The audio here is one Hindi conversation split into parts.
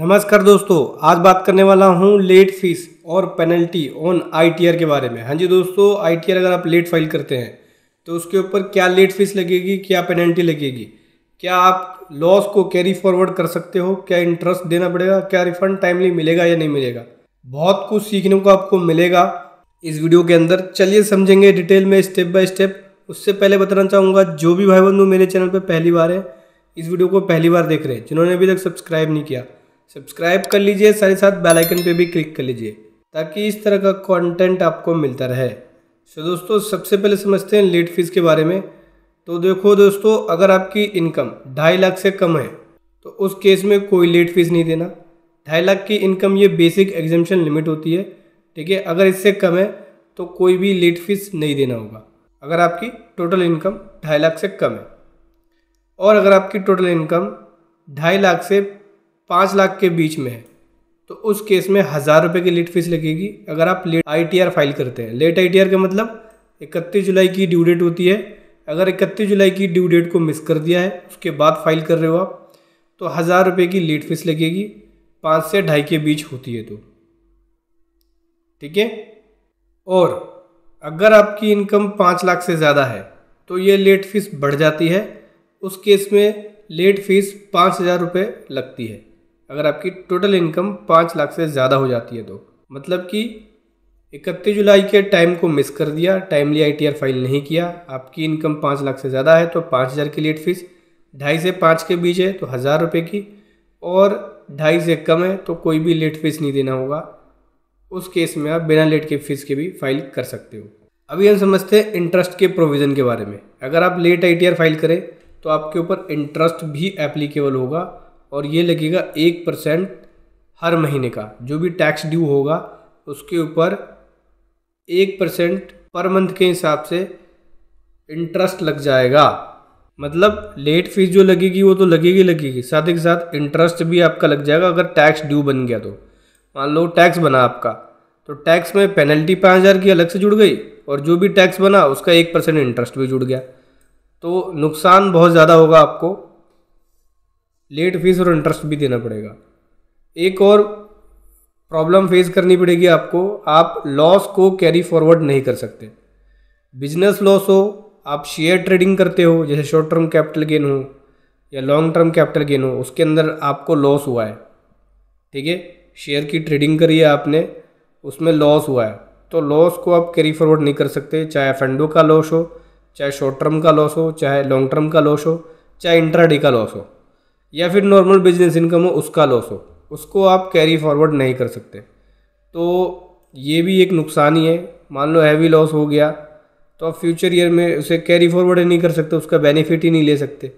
नमस्कार दोस्तों आज बात करने वाला हूं लेट फीस और पेनल्टी ऑन आईटीआर के बारे में हाँ जी दोस्तों आईटीआर अगर आप लेट फाइल करते हैं तो उसके ऊपर क्या लेट फीस लगेगी क्या पेनल्टी लगेगी क्या आप लॉस को कैरी फॉरवर्ड कर सकते हो क्या इंटरेस्ट देना पड़ेगा क्या रिफंड टाइमली मिलेगा या नहीं मिलेगा बहुत कुछ सीखने को आपको मिलेगा इस वीडियो के अंदर चलिए समझेंगे डिटेल में स्टेप बाय स्टेप उससे पहले बताना चाहूँगा जो भी भाई बंधु मेरे चैनल पर पहली बार है इस वीडियो को पहली बार देख रहे हैं जिन्होंने अभी तक सब्सक्राइब नहीं किया सब्सक्राइब कर लीजिए साथ ही साथ बेल आइकन पे भी क्लिक कर लीजिए ताकि इस तरह का कंटेंट आपको मिलता रहे सो दोस्तों सबसे पहले समझते हैं लेट फीस के बारे में तो देखो दोस्तों अगर आपकी इनकम ढाई लाख से कम है तो उस केस में कोई लेट फीस नहीं देना ढाई लाख की इनकम ये बेसिक एग्जामेशन लिमिट होती है ठीक है अगर इससे कम है तो कोई भी लेट फीस नहीं देना होगा अगर आपकी टोटल इनकम ढाई लाख से कम है और अगर आपकी टोटल इनकम ढाई लाख से पाँच लाख के बीच में है तो उस केस में हज़ार रुपये की लेट फीस लगेगी अगर आप लेट आई फाइल करते हैं लेट आई का मतलब इकतीस जुलाई की ड्यू डेट होती है अगर इकतीस जुलाई की ड्यू डेट को मिस कर दिया है उसके बाद फाइल कर रहे हो आप तो हज़ार रुपये की लेट फीस लगेगी पाँच से ढाई के बीच होती है तो ठीक है और अगर आपकी इनकम पाँच लाख से ज़्यादा है तो ये लेट फीस बढ़ जाती है उस केस में लेट फीस पाँच हज़ार रुपये लगती है अगर आपकी टोटल इनकम पाँच लाख से ज़्यादा हो जाती है तो मतलब कि इकतीस जुलाई के टाइम को मिस कर दिया टाइमली आई फाइल नहीं किया आपकी इनकम पाँच लाख से ज़्यादा है तो पाँच हज़ार की लेट फीस ढाई से पाँच के बीच है तो हज़ार रुपये की और ढाई से कम है तो कोई भी लेट फीस नहीं देना होगा उस केस में आप बिना लेट के फीस के भी फाइल कर सकते हो अभी हम समझते हैं इंटरेस्ट के प्रोविज़न के बारे में अगर आप लेट आई फाइल करें तो आपके ऊपर इंटरेस्ट भी एप्लीकेबल होगा और ये लगेगा एक परसेंट हर महीने का जो भी टैक्स ड्यू होगा उसके ऊपर एक परसेंट पर मंथ के हिसाब से इंटरेस्ट लग जाएगा मतलब लेट फीस जो लगेगी वो तो लगेगी लगेगी साथ ही साथ इंटरेस्ट भी आपका लग जाएगा अगर टैक्स ड्यू बन गया तो मान लो टैक्स बना आपका तो टैक्स में पेनल्टी पाँच हज़ार की अलग से जुड़ गई और जो भी टैक्स बना उसका एक परसेंट इंटरेस्ट भी जुड़ गया तो नुकसान बहुत ज़्यादा होगा आपको लेट फीस और इंटरेस्ट भी देना पड़ेगा एक और प्रॉब्लम फेस करनी पड़ेगी आपको आप लॉस को कैरी फॉरवर्ड नहीं कर सकते बिजनेस लॉस हो आप शेयर ट्रेडिंग करते हो जैसे शॉर्ट टर्म कैपिटल गेन हो या लॉन्ग टर्म कैपिटल गेन हो उसके अंदर आपको लॉस हुआ है ठीक है शेयर की ट्रेडिंग करी है आपने उसमें लॉस हुआ है तो लॉस को आप कैरी फॉरवर्ड नहीं कर सकते चाहे फंडो का लॉस हो चाहे शॉर्ट टर्म का लॉस हो चाहे लॉन्ग टर्म का लॉस हो चाहे इंट्राडे का लॉस हो या फिर नॉर्मल बिजनेस इनकम हो उसका लॉस हो उसको आप कैरी फॉरवर्ड नहीं कर सकते तो ये भी एक नुकसान ही है मान लो हैवी लॉस हो गया तो आप फ्यूचर ईयर में उसे कैरी फॉरवर्ड नहीं कर सकते उसका बेनिफिट ही नहीं ले सकते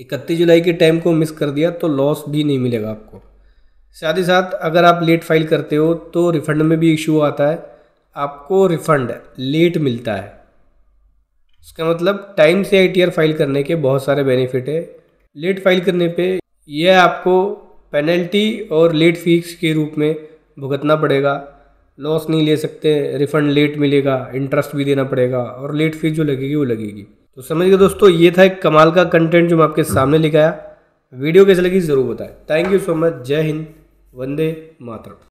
इकतीस जुलाई के टाइम को मिस कर दिया तो लॉस भी नहीं मिलेगा आपको साथ ही साथ अगर आप लेट फाइल करते हो तो रिफंड में भी इशू आता है आपको रिफंड लेट मिलता है इसका मतलब टाइम से आई फाइल करने के बहुत सारे बेनिफिट है लेट फाइल करने पे यह आपको पेनल्टी और लेट फीस के रूप में भुगतना पड़ेगा लॉस नहीं ले सकते रिफंड लेट मिलेगा इंटरेस्ट भी देना पड़ेगा और लेट फीस जो लगेगी वो लगेगी तो समझ गए दोस्तों ये था एक कमाल का कंटेंट जो मैं आपके सामने लिखाया वीडियो कैसे लगी ज़रूर बताएं थैंक यू सो मच जय हिंद वंदे मातरम